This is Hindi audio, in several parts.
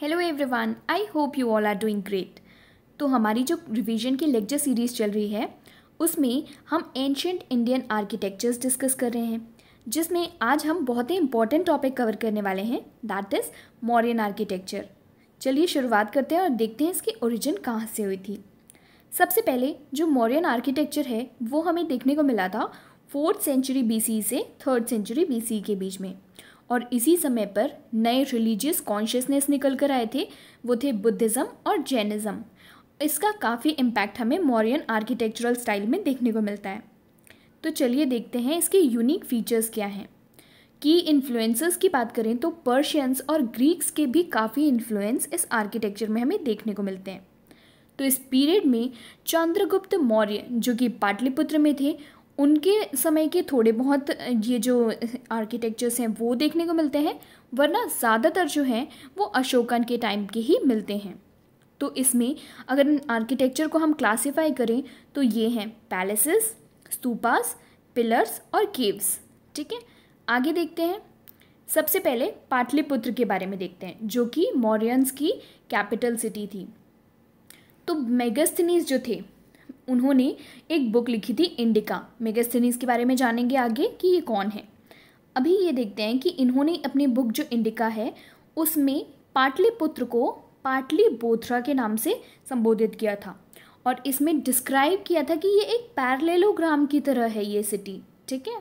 hello everyone I hope you all are doing great तो हमारी जो रिवीजन की लेक्चर सीरीज़ चल रही है उसमें हम एंशंट इंडियन आर्किटेक्चर्स डिस्कस कर रहे हैं जिसमें आज हम बहुत ही इंपॉर्टेंट टॉपिक कवर करने वाले हैं दैट इज़ मॉडर्न आर्किटेक्चर चलिए शुरुआत करते हैं और देखते हैं इसकी ओरिजिन कहाँ से हुई थी सबसे पहले जो मॉरियन आर्किटेक्चर है वो हमें देखने को मिला था फोर्थ सेंचुरी बी से थर्ड सेंचुरी बी के बीच में और इसी समय पर नए रिलीजियस कॉन्शियसनेस निकल कर आए थे वो थे बुद्धिज़्म और जैनिज़्म इसका काफ़ी इम्पैक्ट हमें मौर्यन आर्किटेक्चरल स्टाइल में देखने को मिलता है तो चलिए देखते हैं इसके यूनिक फीचर्स क्या हैं की इन्फ्लुएंसर्स की बात करें तो पर्शियंस और ग्रीक्स के भी काफ़ी इन्फ्लुएंस इस आर्किटेक्चर में हमें देखने को मिलते हैं तो इस पीरियड में चंद्रगुप्त मौर्य जो कि पाटलिपुत्र में थे उनके समय के थोड़े बहुत ये जो आर्किटेक्चर्स हैं वो देखने को मिलते हैं वरना ज़्यादातर जो हैं वो अशोकन के टाइम के ही मिलते हैं तो इसमें अगर आर्किटेक्चर को हम क्लासीफाई करें तो ये हैं पैलेसेस स्तूपास पिलर्स और केव्स ठीक है आगे देखते हैं सबसे पहले पाटलिपुत्र के बारे में देखते हैं जो कि मौर्यंस की कैपिटल सिटी थी तो मेगस्थनीज जो थे उन्होंने एक बुक लिखी थी इंडिका मेगास्थनीस के बारे में जानेंगे आगे कि ये कौन है अभी ये देखते हैं कि इन्होंने अपनी बुक जो इंडिका है उसमें पाटलिपुत्र को पाटली बोथरा के नाम से संबोधित किया था और इसमें डिस्क्राइब किया था कि ये एक पैरलेलोग्राम की तरह है ये सिटी ठीक है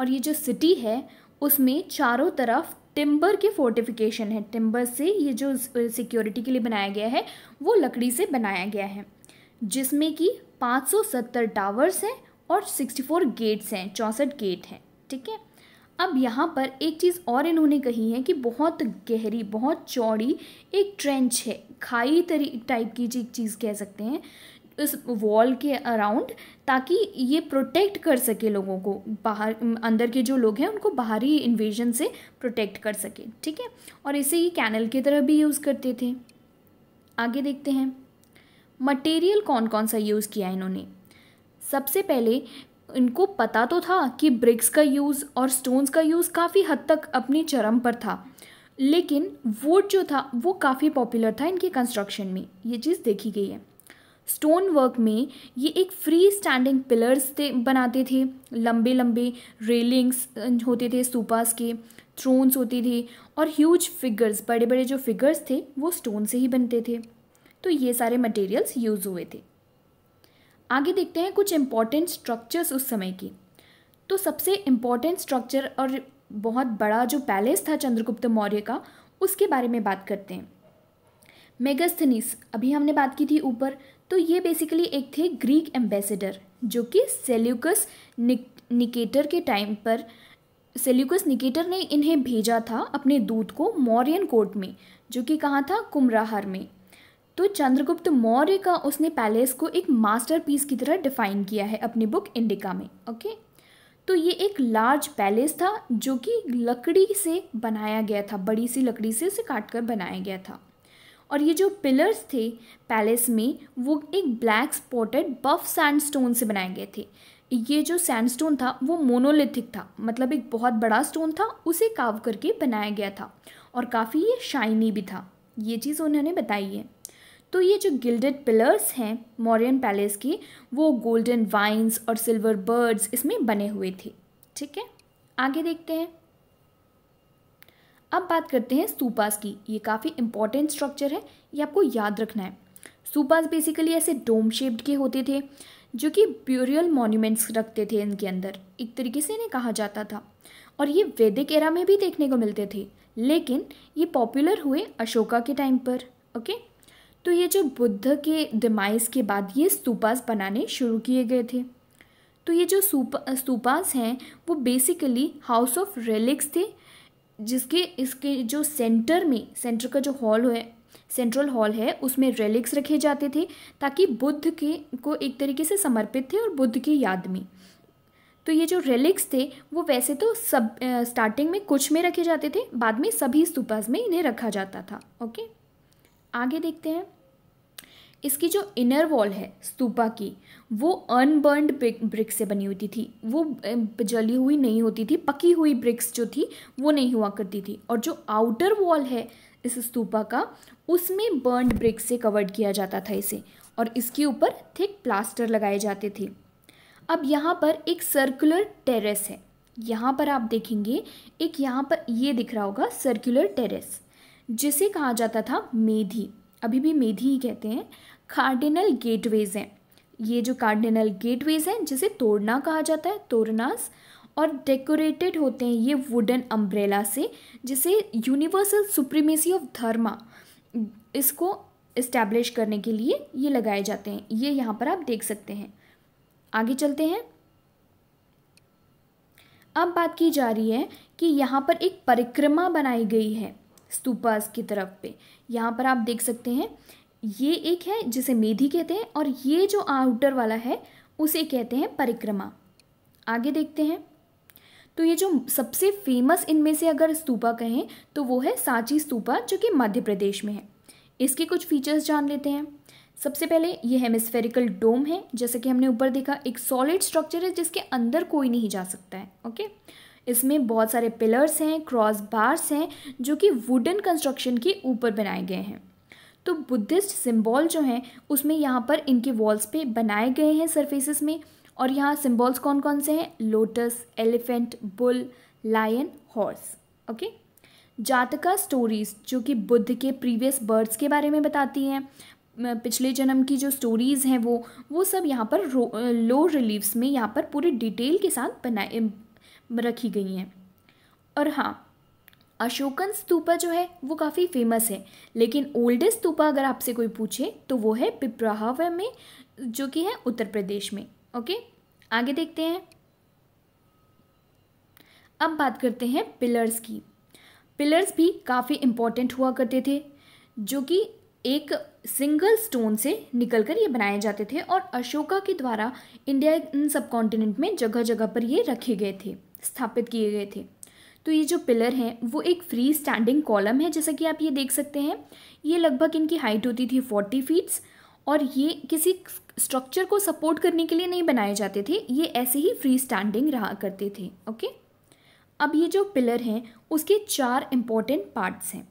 और ये जो सिटी है उसमें चारों तरफ टिम्बर के फोर्टिफिकेशन है टिम्बर से ये जो सिक्योरिटी के लिए बनाया गया है वो लकड़ी से बनाया गया है जिसमें कि 570 टावर्स हैं और 64 गेट्स हैं चौंसठ गेट हैं ठीक है अब यहाँ पर एक चीज़ और इन्होंने कही है कि बहुत गहरी बहुत चौड़ी एक ट्रेंच है खाई तरी टाइप की एक चीज़ कह सकते हैं इस वॉल के अराउंड ताकि ये प्रोटेक्ट कर सके लोगों को बाहर अंदर के जो लोग हैं उनको बाहरी इन्वेजन से प्रोटेक्ट कर सके ठीक है और इसे ये कैनल की तरह भी यूज़ करते थे आगे देखते हैं मटेरियल कौन कौन सा यूज़ किया इन्होंने सबसे पहले इनको पता तो था कि ब्रिक्स का यूज़ और स्टोन्स का यूज़ काफ़ी हद तक अपने चरम पर था लेकिन वुड जो था वो काफ़ी पॉपुलर था इनके कंस्ट्रक्शन में ये चीज़ देखी गई है स्टोन वर्क में ये एक फ्री स्टैंडिंग पिलर्स थे बनाते थे लंबे लंबे रेलिंग्स होते थे सुपास के थ्रोन्स होते थे और ह्यूज फिगर्स बड़े बड़े जो फिगर्स थे वो स्टोन से ही बनते थे तो ये सारे मटेरियल्स यूज़ हुए थे आगे देखते हैं कुछ इम्पॉर्टेंट स्ट्रक्चर्स उस समय की तो सबसे इम्पॉर्टेंट स्ट्रक्चर और बहुत बड़ा जो पैलेस था चंद्रगुप्त मौर्य का उसके बारे में बात करते हैं मेगास्थनीस अभी हमने बात की थी ऊपर तो ये बेसिकली एक थे ग्रीक एम्बेसडर जो कि सेल्यूकस निक, निकेटर के टाइम पर सेल्यूकस निकेटर ने इन्हें भेजा था अपने दूत को मौर्यन कोर्ट में जो कि कहाँ था कुमराहर में तो चंद्रगुप्त मौर्य का उसने पैलेस को एक मास्टरपीस की तरह डिफाइन किया है अपनी बुक इंडिका में ओके तो ये एक लार्ज पैलेस था जो कि लकड़ी से बनाया गया था बड़ी सी लकड़ी से उसे काट कर बनाया गया था और ये जो पिलर्स थे पैलेस में वो एक ब्लैक स्पॉटेड बफ सैंडस्टोन से बनाए गए थे ये जो सैंडस्टोन था वो मोनोलिथिक था मतलब एक बहुत बड़ा स्टोन था उसे काव करके बनाया गया था और काफ़ी ये शाइनी भी था ये चीज़ उन्होंने बताई है तो ये जो गिल्डेड पिलर्स हैं मॉरियन पैलेस की वो गोल्डन वाइन्स और सिल्वर बर्ड्स इसमें बने हुए थे ठीक है आगे देखते हैं अब बात करते हैं सूपास की ये काफ़ी इंपॉर्टेंट स्ट्रक्चर है ये आपको याद रखना है सूपास बेसिकली ऐसे डोम शेप्ड के होते थे जो कि ब्यूरियल मॉन्यूमेंट्स रखते थे इनके अंदर एक तरीके से इन्हें कहा जाता था और ये वैदिक एरा में भी देखने को मिलते थे लेकिन ये पॉपुलर हुए अशोका के टाइम पर ओके तो ये जो बुद्ध के डिमाइस के बाद ये स्तूपास बनाने शुरू किए गए थे तो ये जो स्तूपास हैं वो बेसिकली हाउस ऑफ रेलिक्स थे जिसके इसके जो सेंटर में सेंटर का जो हॉल है सेंट्रल हॉल है उसमें रेलिक्स रखे जाते थे ताकि बुद्ध के को एक तरीके से समर्पित थे और बुद्ध की याद में तो ये जो रेलिक्स थे वो वैसे तो सब स्टार्टिंग में कुछ में रखे जाते थे बाद में सभी स्तूपाज में इन्हें रखा जाता था ओके आगे देखते हैं इसकी जो इनर वॉल है स्तूपा की वो अनबर्नड ब्रिक से बनी होती थी वो जली हुई नहीं होती थी पकी हुई ब्रिक्स जो थी वो नहीं हुआ करती थी और जो आउटर वॉल है इस स्तूपा का उसमें बर्न ब्रिक्स से कवर्ड किया जाता था इसे और इसके ऊपर थिक प्लास्टर लगाए जाते थे अब यहाँ पर एक सर्कुलर टेरेस है यहाँ पर आप देखेंगे एक यहाँ पर ये दिख रहा होगा सर्कुलर टेरेस जिसे कहा जाता था मेधी अभी भी मेधी ही कहते हैं कार्डिनल गेटवेज हैं ये जो कार्डिनल गेटवेज हैं जिसे तोड़ना कहा जाता है तोरनास और डेकोरेटेड होते हैं ये वुडन अम्ब्रेला से जिसे यूनिवर्सल सुप्रीमेसी ऑफ धर्मा इसको इस्टेब्लिश करने के लिए ये लगाए जाते हैं ये यहाँ पर आप देख सकते हैं आगे चलते हैं अब बात की जा रही है कि यहाँ पर एक परिक्रमा बनाई गई है स्तूपास की तरफ पे यहाँ पर आप देख सकते हैं ये एक है जिसे मेधी कहते हैं और ये जो आउटर वाला है उसे कहते हैं परिक्रमा आगे देखते हैं तो ये जो सबसे फेमस इनमें से अगर स्तूपा कहें तो वो है सांची स्तूपा जो कि मध्य प्रदेश में है इसके कुछ फीचर्स जान लेते हैं सबसे पहले ये हेमिस्फेरिकल डोम है जैसे कि हमने ऊपर देखा एक सॉलिड स्ट्रक्चर है जिसके अंदर कोई नहीं जा सकता है ओके इसमें बहुत सारे पिलर्स हैं क्रॉस बार्स हैं जो कि वुडन कंस्ट्रक्शन के ऊपर बनाए गए हैं तो बुद्धिस्ट सिंबल जो हैं उसमें यहाँ पर इनके वॉल्स पे बनाए गए हैं सरफेसेस में और यहाँ सिंबल्स कौन कौन से हैं lotus elephant bull lion horse okay Jataka stories जो कि बुद्ध के प्रीवियस बर्ड्स के बारे में बताती हैं पिछले जन्म की जो स्टोरीज़ हैं वो वो सब यहाँ पर लो रिलीव्स में यहाँ पर पूरे डिटेल के साथ बनाए रखी गई हैं और हाँ अशोकन स्तूपा जो है वो काफ़ी फेमस है लेकिन ओल्डेस्ट स्तूपा अगर आपसे कोई पूछे तो वो है पिपराहव में जो कि है उत्तर प्रदेश में ओके आगे देखते हैं अब बात करते हैं पिलर्स की पिलर्स भी काफ़ी इम्पॉर्टेंट हुआ करते थे जो कि एक सिंगल स्टोन से निकलकर ये बनाए जाते थे और अशोका के द्वारा इंडिया इन सब कॉन्टिनेंट में जगह जगह पर ये रखे गए थे स्थापित किए गए थे तो ये जो पिलर हैं वो एक फ्री स्टैंडिंग कॉलम है जैसा कि आप ये देख सकते हैं ये लगभग इनकी हाइट होती थी फोर्टी फीट्स और ये किसी स्ट्रक्चर को सपोर्ट करने के लिए नहीं बनाए जाते थे ये ऐसे ही फ्री स्टैंडिंग रहा करते थे ओके अब ये जो पिलर हैं उसके चार इम्पॉर्टेंट पार्ट्स हैं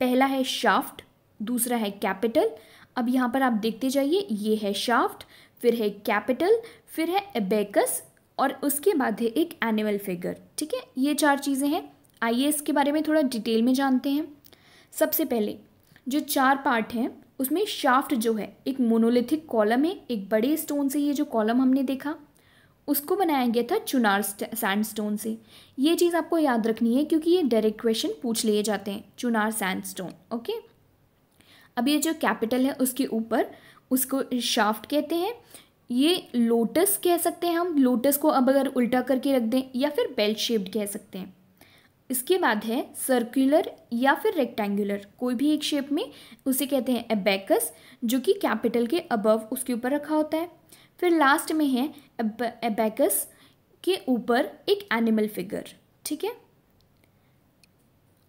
पहला है शाफ्ट दूसरा है कैपिटल अब यहाँ पर आप देखते जाइए ये है शाफ्ट फिर है कैपिटल फिर है एबेकस और उसके बाद है एक एनिमल फिगर ठीक है ये चार चीज़ें हैं आइए इसके बारे में थोड़ा डिटेल में जानते हैं सबसे पहले जो चार पार्ट हैं उसमें शाफ्ट जो है एक मोनोलिथिक कॉलम है एक बड़े स्टोन से ये जो कॉलम हमने देखा उसको बनाया गया था चुनार सैंड स्टोन से ये चीज़ आपको याद रखनी है क्योंकि ये डायरेक्ट क्वेश्चन पूछ लिए जाते हैं चुनार सैंड स्टोन ओके अब ये जो कैपिटल है उसके ऊपर उसको शाफ्ट कहते हैं ये लोटस कह सकते हैं हम लोटस को अब अगर उल्टा करके रख दें या फिर बेल शेप्ड कह सकते हैं इसके बाद है सर्कुलर या फिर रेक्टेंगुलर कोई भी एक शेप में उसे कहते हैं एबेकस जो कि कैपिटल के अबव उसके ऊपर रखा होता है फिर लास्ट में है एब, एबेकस के ऊपर एक एनिमल फिगर ठीक है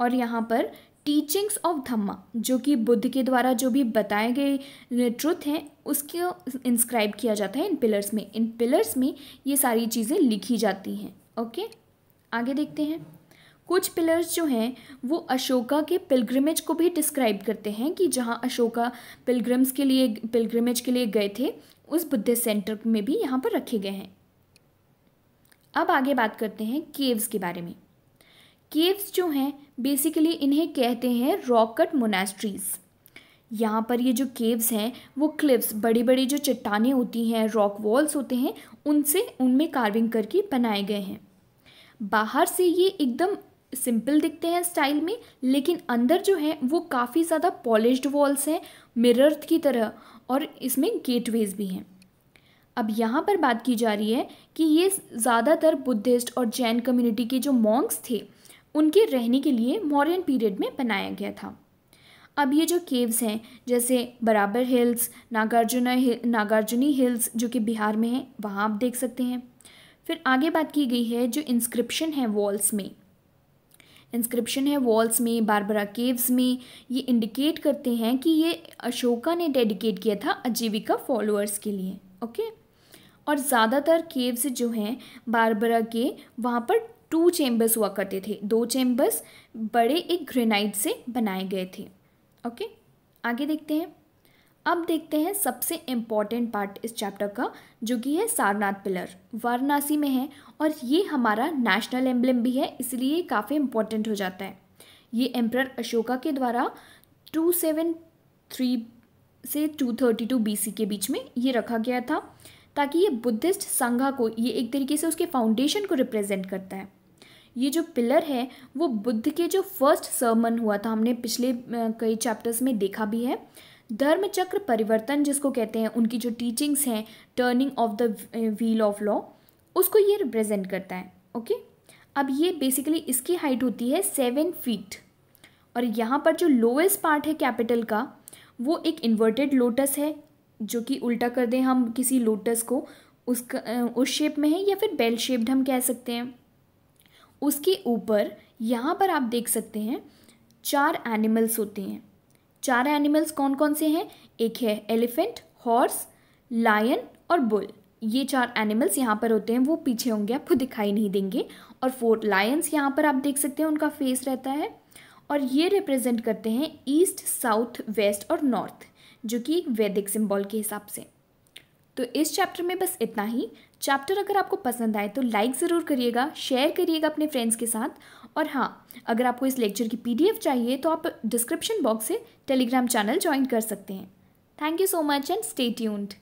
और यहाँ पर टीचिंग्स ऑफ धम्मा जो कि बुद्ध के द्वारा जो भी बताए गए ट्रुथ हैं उसको इंस्क्राइब किया जाता है इन पिलर्स में इन पिलर्स में ये सारी चीज़ें लिखी जाती हैं ओके आगे देखते हैं कुछ पिलर्स जो हैं वो अशोका के पिलग्रमेज को भी डिस्क्राइब करते हैं कि जहाँ अशोका पिलग्रम्स के लिए पिलग्रमेज के लिए गए थे उस बुद्ध सेंटर में भी यहाँ पर रखे गए हैं अब आगे बात करते हैं केव्स के बारे में केव्स जो हैं बेसिकली इन्हें कहते हैं रॉक कट मोनेस्ट्रीज़ यहाँ पर ये जो केव्स हैं वो क्लिप्स बड़ी बड़ी जो चट्टाने होती हैं रॉक वॉल्स होते हैं उनसे उनमें कार्विंग करके बनाए गए हैं बाहर से ये एकदम सिंपल दिखते हैं स्टाइल में लेकिन अंदर जो है वो काफ़ी ज़्यादा पॉलिश्ड वॉल्स हैं मिरर की तरह और इसमें गेटवेज भी हैं अब यहाँ पर बात की जा रही है कि ये ज़्यादातर बुद्धिस्ट और जैन कम्युनिटी के जो मॉन्क्स थे उनके रहने के लिए मॉरियन पीरियड में बनाया गया था अब ये जो केव्स हैं जैसे Barabar hills Nagarjuna hill Nagarjuni hills जो कि बिहार में है वहाँ आप देख सकते हैं फिर आगे बात की गई है जो इंस्क्रिप्शन है वॉल्स में इंस्क्रिप्शन है वॉल्स में बारबरा केव्स में ये इंडिकेट करते हैं कि ये अशोका ने डेडिकेट किया था आजीविका फॉलोअर्स के लिए ओके और ज़्यादातर केव्स जो हैं बारबरा के वहाँ पर टू चेम्बर्स हुआ करते थे दो चेम्बर्स बड़े एक ग्रेनाइट से बनाए गए थे ओके आगे देखते हैं अब देखते हैं सबसे इम्पॉर्टेंट पार्ट इस चैप्टर का जो कि है सारनाथ पिलर वाराणसी में है और ये हमारा नेशनल एम्बलम भी है इसलिए काफ़ी इम्पॉर्टेंट हो जाता है ये एम्प्रर अशोका के द्वारा टू सेवन थ्री से two thirty two B C के बीच में ये रखा गया था ताकि ये बुद्धिस्ट संघा को ये एक तरीके से उसके फाउंडेशन को रिप्रेजेंट करता है ये जो पिलर है वो बुद्ध के जो फर्स्ट सर्मन हुआ था हमने पिछले कई चैप्टर्स में देखा भी है धर्म चक्र परिवर्तन जिसको कहते हैं उनकी जो टीचिंग्स हैं turning of the wheel of law उसको ये रिप्रेजेंट करता है ओके अब ये बेसिकली इसकी हाइट होती है सेवन फीट और यहाँ पर जो लोएस्ट पार्ट है कैपिटल का वो एक इन्वर्टेड लोटस है जो कि उल्टा कर दें हम किसी लोटस को उसका उस शेप में है या फिर बेल शेप्ड हम कह सकते हैं उसके ऊपर यहाँ पर आप देख सकते हैं चार एनिमल्स होते हैं चार एनिमल्स कौन कौन से हैं एक है एलिफेंट हॉर्स लायन और बुल ये चार एनिमल्स यहाँ पर होते हैं वो पीछे होंगे आपको दिखाई नहीं देंगे और फोर लायंस यहाँ पर आप देख सकते हैं उनका फेस रहता है और ये रिप्रेजेंट करते हैं ईस्ट साउथ वेस्ट और नॉर्थ जो कि एक वैदिक सिंबल के हिसाब से तो इस चैप्टर में बस इतना ही चैप्टर अगर आपको पसंद आए तो लाइक ज़रूर करिएगा शेयर करिएगा अपने फ्रेंड्स के साथ और हाँ अगर आपको इस लेक्चर की पी चाहिए तो आप डिस्क्रिप्शन बॉक्स से टेलीग्राम चैनल ज्वाइन कर सकते हैं thank you so much and stay tuned